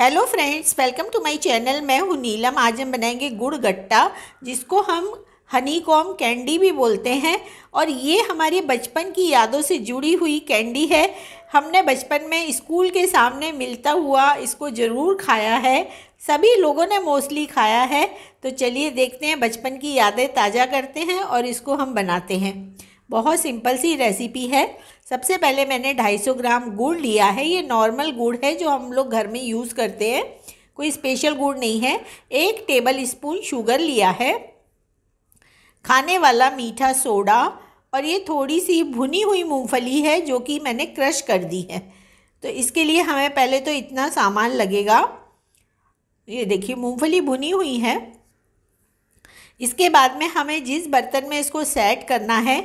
hello friends welcome to my channel मैं हूँ नीलम आज हम बनाएंगे गुड़ गट्टा जिसको हम हनी कॉम कैंडी भी बोलते हैं और ये हमारे बचपन की यादों से जुड़ी हुई कैंडी है हमने बचपन में स्कूल के सामने मिलता हुआ इसको ज़रूर खाया है सभी लोगों ने मोस्टली खाया है तो चलिए देखते हैं बचपन की यादें ताज़ा करते हैं और इसको हम बनाते हैं बहुत सिंपल सी रेसिपी है सबसे पहले मैंने 250 ग्राम गुड़ लिया है ये नॉर्मल गुड़ है जो हम लोग घर में यूज़ करते हैं कोई स्पेशल गुड़ नहीं है एक टेबल स्पून शुगर लिया है खाने वाला मीठा सोडा और ये थोड़ी सी भुनी हुई मूंगफली है जो कि मैंने क्रश कर दी है तो इसके लिए हमें पहले तो इतना सामान लगेगा ये देखिए मूंगफली भुनी हुई है इसके बाद में हमें जिस बर्तन में इसको सेट करना है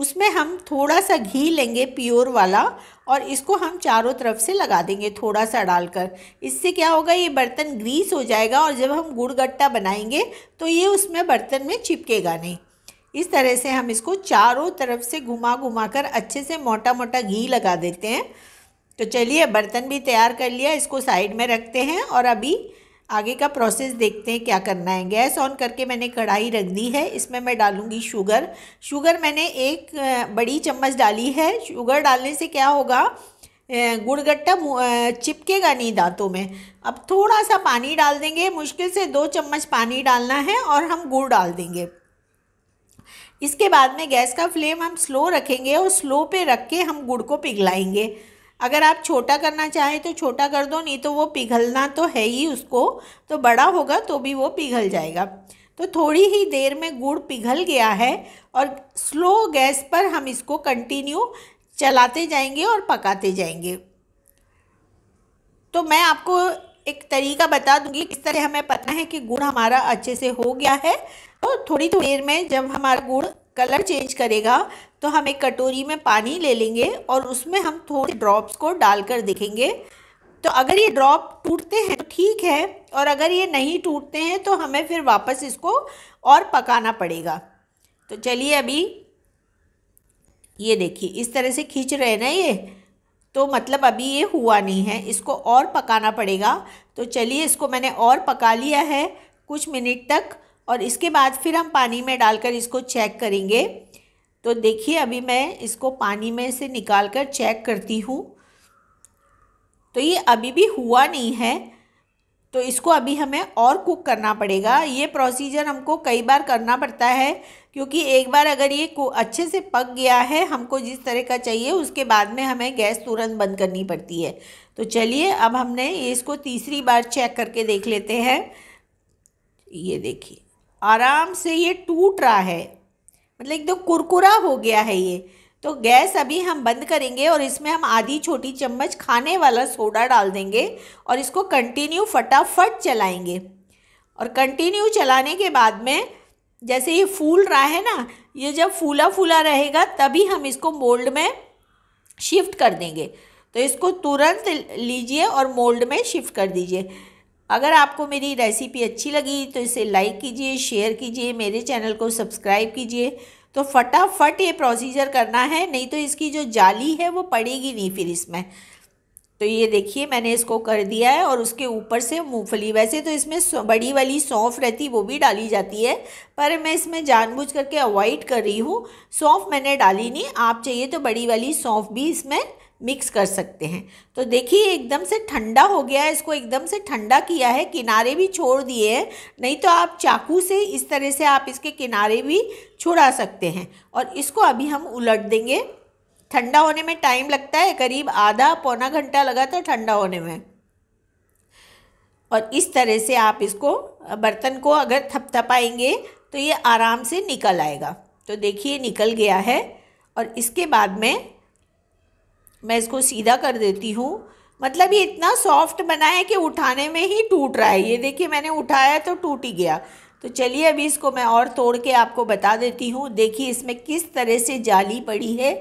उसमें हम थोड़ा सा घी लेंगे प्योर वाला और इसको हम चारों तरफ से लगा देंगे थोड़ा सा डालकर इससे क्या होगा ये बर्तन ग्रीस हो जाएगा और जब हम गुड़ गट्टा बनाएंगे तो ये उसमें बर्तन में चिपकेगा नहीं इस तरह से हम इसको चारों तरफ से घुमा घुमा कर अच्छे से मोटा मोटा घी लगा देते हैं तो चलिए बर्तन भी तैयार कर लिया इसको साइड में रखते हैं और अभी आगे का प्रोसेस देखते हैं क्या करना है गैस ऑन करके मैंने कढ़ाई रख दी है इसमें मैं डालूँगी शुगर शुगर मैंने एक बड़ी चम्मच डाली है शुगर डालने से क्या होगा गुड़गट्टा चिपकेगा नहीं दांतों में अब थोड़ा सा पानी डाल देंगे मुश्किल से दो चम्मच पानी डालना है और हम गुड़ डाल देंगे इसके बाद में गैस का फ्लेम हम स्लो रखेंगे और स्लो पे रख के हम गुड़ को पिघलाएंगे अगर आप छोटा करना चाहें तो छोटा कर दो नहीं तो वो पिघलना तो है ही उसको तो बड़ा होगा तो भी वो पिघल जाएगा तो थोड़ी ही देर में गुड़ पिघल गया है और स्लो गैस पर हम इसको कंटिन्यू चलाते जाएंगे और पकाते जाएंगे तो मैं आपको एक तरीका बता दूंगी किस तरह हमें पता है कि गुड़ हमारा अच्छे से हो गया है तो थोड़ी थोड़ी देर में जब हमारा गुड़ कलर चेंज करेगा तो हम एक कटोरी में पानी ले लेंगे और उसमें हम थोड़े ड्रॉप्स को डालकर देखेंगे तो अगर ये ड्रॉप टूटते हैं तो ठीक है और अगर ये नहीं टूटते हैं तो हमें फिर वापस इसको और पकाना पड़ेगा तो चलिए अभी ये देखिए इस तरह से खींच रहे हैं ना ये तो मतलब अभी ये हुआ नहीं है इसको और पकाना पड़ेगा तो चलिए इसको मैंने और पका लिया है कुछ मिनट तक और इसके बाद फिर हम पानी में डालकर इसको चेक करेंगे तो देखिए अभी मैं इसको पानी में से निकाल कर चेक करती हूँ तो ये अभी भी हुआ नहीं है तो इसको अभी हमें और कुक करना पड़ेगा ये प्रोसीजर हमको कई बार करना पड़ता है क्योंकि एक बार अगर ये को अच्छे से पक गया है हमको जिस तरह का चाहिए उसके बाद में हमें गैस तुरंत बंद करनी पड़ती है तो चलिए अब हमने इसको तीसरी बार चेक करके देख लेते हैं ये देखिए आराम से ये टूट रहा है मतलब एकदम तो कुरकुरा हो गया है ये तो गैस अभी हम बंद करेंगे और इसमें हम आधी छोटी चम्मच खाने वाला सोडा डाल देंगे और इसको कंटिन्यू फटाफट चलाएंगे और कंटिन्यू चलाने के बाद में जैसे ये फूल रहा है ना ये जब फूला फूला रहेगा तभी हम इसको मोल्ड में शिफ्ट कर देंगे तो इसको तुरंत लीजिए और मोल्ड में शिफ्ट कर दीजिए अगर आपको मेरी रेसिपी अच्छी लगी तो इसे लाइक कीजिए शेयर कीजिए मेरे चैनल को सब्सक्राइब कीजिए तो फटाफट ये प्रोसीजर करना है नहीं तो इसकी जो जाली है वो पड़ेगी नहीं फिर इसमें तो ये देखिए मैंने इसको कर दिया है और उसके ऊपर से मूंगफली वैसे तो इसमें बड़ी वाली सौंफ रहती वो भी डाली जाती है पर मैं इसमें जानबूझ करके अवॉइड कर रही हूँ सौंफ मैंने डाली नहीं आप चाहिए तो बड़ी वाली सौंफ भी इसमें मिक्स कर सकते हैं तो देखिए एकदम से ठंडा हो गया है इसको एकदम से ठंडा किया है किनारे भी छोड़ दिए हैं नहीं तो आप चाकू से इस तरह से आप इसके किनारे भी छुड़ा सकते हैं और इसको अभी हम उलट देंगे ठंडा होने में टाइम लगता है करीब आधा पौना घंटा लगा था ठंडा होने में और इस तरह से आप इसको बर्तन को अगर थपथपाएंगे तो ये आराम से निकल आएगा तो देखिए निकल गया है और इसके बाद में मैं इसको सीधा कर देती हूँ मतलब ये इतना सॉफ्ट बना है कि उठाने में ही टूट रहा है ये देखिए मैंने उठाया तो टूट ही गया तो चलिए अभी इसको मैं और तोड़ के आपको बता देती हूँ देखिए इसमें किस तरह से जाली पड़ी है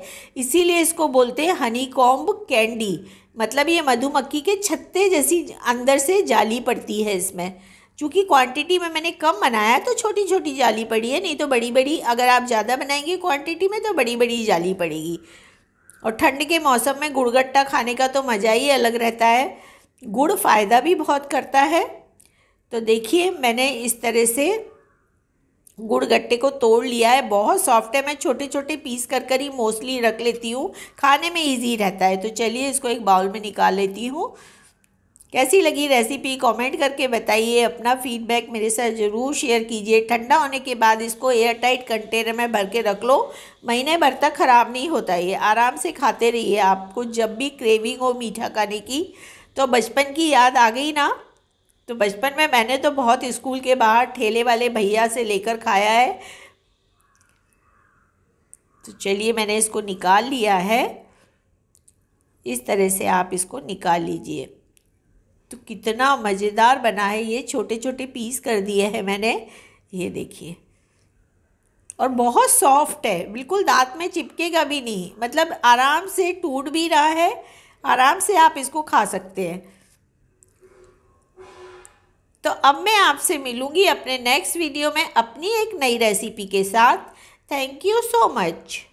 इसीलिए इसको बोलते हैं हनी कॉम्ब कैंडी मतलब ये मधुमक्खी के छत्ते जैसी अंदर से जाली पड़ती है इसमें चूँकि क्वांटिटी में मैंने कम बनाया तो छोटी छोटी जाली पड़ी है नहीं तो बड़ी बड़ी अगर आप ज़्यादा बनाएंगे क्वांटिटी में तो बड़ी बड़ी जाली पड़ेगी और ठंड के मौसम में गुड़गट्टा खाने का तो मज़ा ही अलग रहता है गुड़ फ़ायदा भी बहुत करता है तो देखिए मैंने इस तरह से गुड़ गट्टे को तोड़ लिया है बहुत सॉफ्ट है मैं छोटे छोटे पीस कर कर ही मोस्टली रख लेती हूँ खाने में इजी रहता है तो चलिए इसको एक बाउल में निकाल लेती हूँ कैसी लगी रेसिपी कमेंट करके बताइए अपना फीडबैक मेरे साथ ज़रूर शेयर कीजिए ठंडा होने के बाद इसको एयर टाइट कंटेनर में भर के रख लो महीने भर तक ख़राब नहीं होता ये आराम से खाते रहिए आपको जब भी क्रेविंग हो मीठा खाने की तो बचपन की याद आ गई ना तो बचपन में मैंने तो बहुत स्कूल के बाहर ठेले वाले भैया से लेकर खाया है तो चलिए मैंने इसको निकाल लिया है इस तरह से आप इसको निकाल लीजिए तो कितना मज़ेदार बना है ये छोटे छोटे पीस कर दिए हैं मैंने ये देखिए और बहुत सॉफ्ट है बिल्कुल दांत में चिपकेगा भी नहीं मतलब आराम से टूट भी रहा है आराम से आप इसको खा सकते हैं तो अब मैं आपसे मिलूँगी अपने नेक्स्ट वीडियो में अपनी एक नई रेसिपी के साथ थैंक यू सो मच